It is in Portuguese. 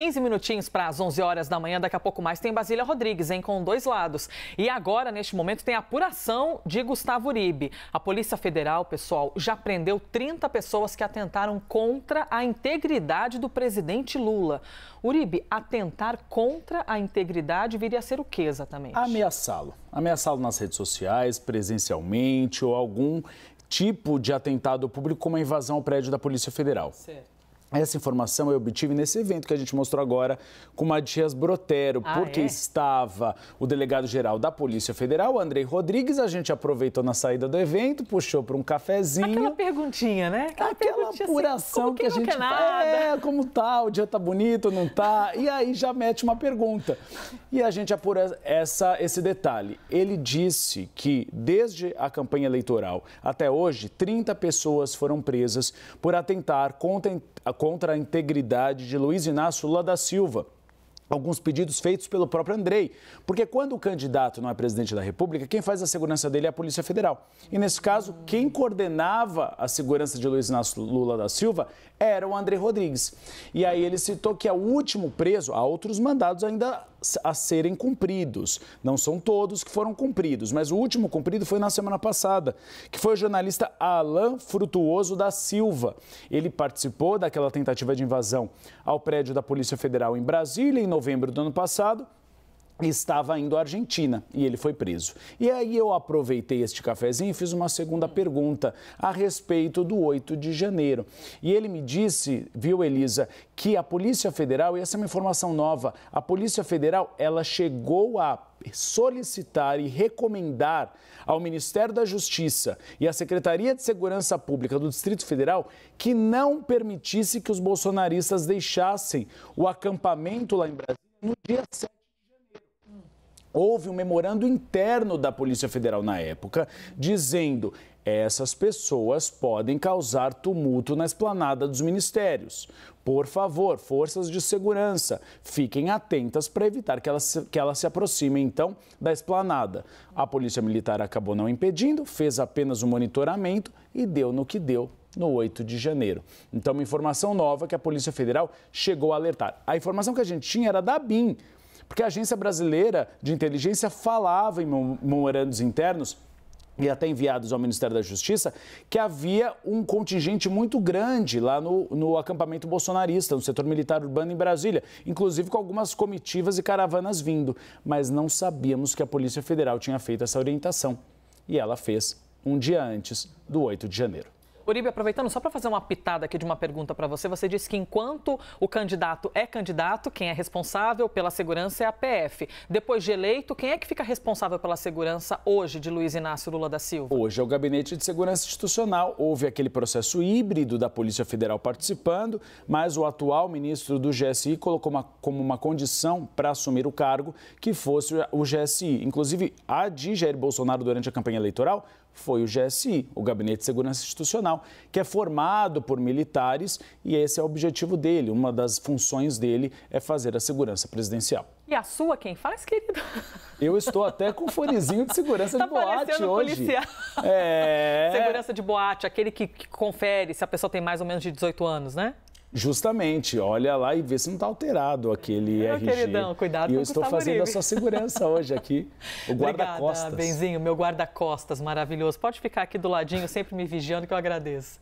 15 minutinhos para as 11 horas da manhã, daqui a pouco mais tem Basília Rodrigues, hein, com dois lados. E agora, neste momento, tem a apuração de Gustavo Uribe. A Polícia Federal, pessoal, já prendeu 30 pessoas que atentaram contra a integridade do presidente Lula. Uribe, atentar contra a integridade viria a ser o que exatamente? Ameaçá-lo. Ameaçá-lo nas redes sociais, presencialmente ou algum tipo de atentado público, como a invasão ao prédio da Polícia Federal. Certo. Essa informação eu obtive nesse evento que a gente mostrou agora com Matias Brotero, ah, porque é? estava o delegado-geral da Polícia Federal, Andrei Rodrigues. A gente aproveitou na saída do evento, puxou para um cafezinho. Aquela perguntinha, né? Aquela, Aquela assim, apuração assim, que, que a gente faz, É, como tá? O dia tá bonito, não tá? E aí já mete uma pergunta. E a gente apura essa, esse detalhe. Ele disse que desde a campanha eleitoral até hoje, 30 pessoas foram presas por atentar contra contra a integridade de Luiz Inácio Lula da Silva alguns pedidos feitos pelo próprio Andrei. Porque quando o candidato não é presidente da República, quem faz a segurança dele é a Polícia Federal. E nesse caso, quem coordenava a segurança de Luiz Inácio Lula da Silva era o Andrei Rodrigues. E aí ele citou que é o último preso, há outros mandados ainda a serem cumpridos. Não são todos que foram cumpridos, mas o último cumprido foi na semana passada, que foi o jornalista Alain Frutuoso da Silva. Ele participou daquela tentativa de invasão ao prédio da Polícia Federal em Brasília em novembro do ano passado estava indo à Argentina e ele foi preso. E aí eu aproveitei este cafezinho e fiz uma segunda pergunta a respeito do 8 de janeiro. E ele me disse, viu Elisa, que a Polícia Federal, e essa é uma informação nova, a Polícia Federal, ela chegou a solicitar e recomendar ao Ministério da Justiça e à Secretaria de Segurança Pública do Distrito Federal que não permitisse que os bolsonaristas deixassem o acampamento lá em Brasília no dia 7 houve um memorando interno da Polícia Federal na época, dizendo essas pessoas podem causar tumulto na esplanada dos ministérios. Por favor, forças de segurança, fiquem atentas para evitar que elas, se, que elas se aproximem, então, da esplanada. A Polícia Militar acabou não impedindo, fez apenas um monitoramento e deu no que deu no 8 de janeiro. Então, uma informação nova que a Polícia Federal chegou a alertar. A informação que a gente tinha era da BIM, porque a Agência Brasileira de Inteligência falava em memorandos internos e até enviados ao Ministério da Justiça, que havia um contingente muito grande lá no, no, acampamento bolsonarista, no setor militar urbano em Brasília, inclusive com algumas comitivas e caravanas vindo. Mas não sabíamos que a Polícia Federal tinha feito essa orientação. E ela fez um dia antes do 8 de janeiro. Uribe, aproveitando só para fazer uma pitada aqui de uma pergunta para você, você disse que enquanto o candidato é candidato, quem é responsável pela segurança é a PF. Depois de eleito, quem é que fica responsável pela segurança hoje de Luiz Inácio Lula da Silva? Hoje é o Gabinete de Segurança Institucional. Houve aquele processo híbrido da Polícia Federal participando, mas o atual ministro do GSI colocou uma, como uma condição para assumir o cargo que fosse o GSI. Inclusive, a de Jair Bolsonaro durante a campanha eleitoral foi o GSI, o Gabinete de Segurança Institucional, que é formado por militares e esse é o objetivo dele. Uma das funções dele é fazer a segurança presidencial. E a sua quem faz, querido? Eu estou até com fonezinho de segurança tá de boate hoje. Policial. É. Segurança de boate, aquele que, que confere se a pessoa tem mais ou menos de 18 anos, né? Justamente, olha lá e vê se não está alterado aquele Meu ah, RG. queridão, cuidado E eu estou fazendo Uribe. a sua segurança hoje aqui, o guarda-costas. Benzinho, meu guarda-costas maravilhoso. Pode ficar aqui do ladinho, sempre me vigiando que eu agradeço.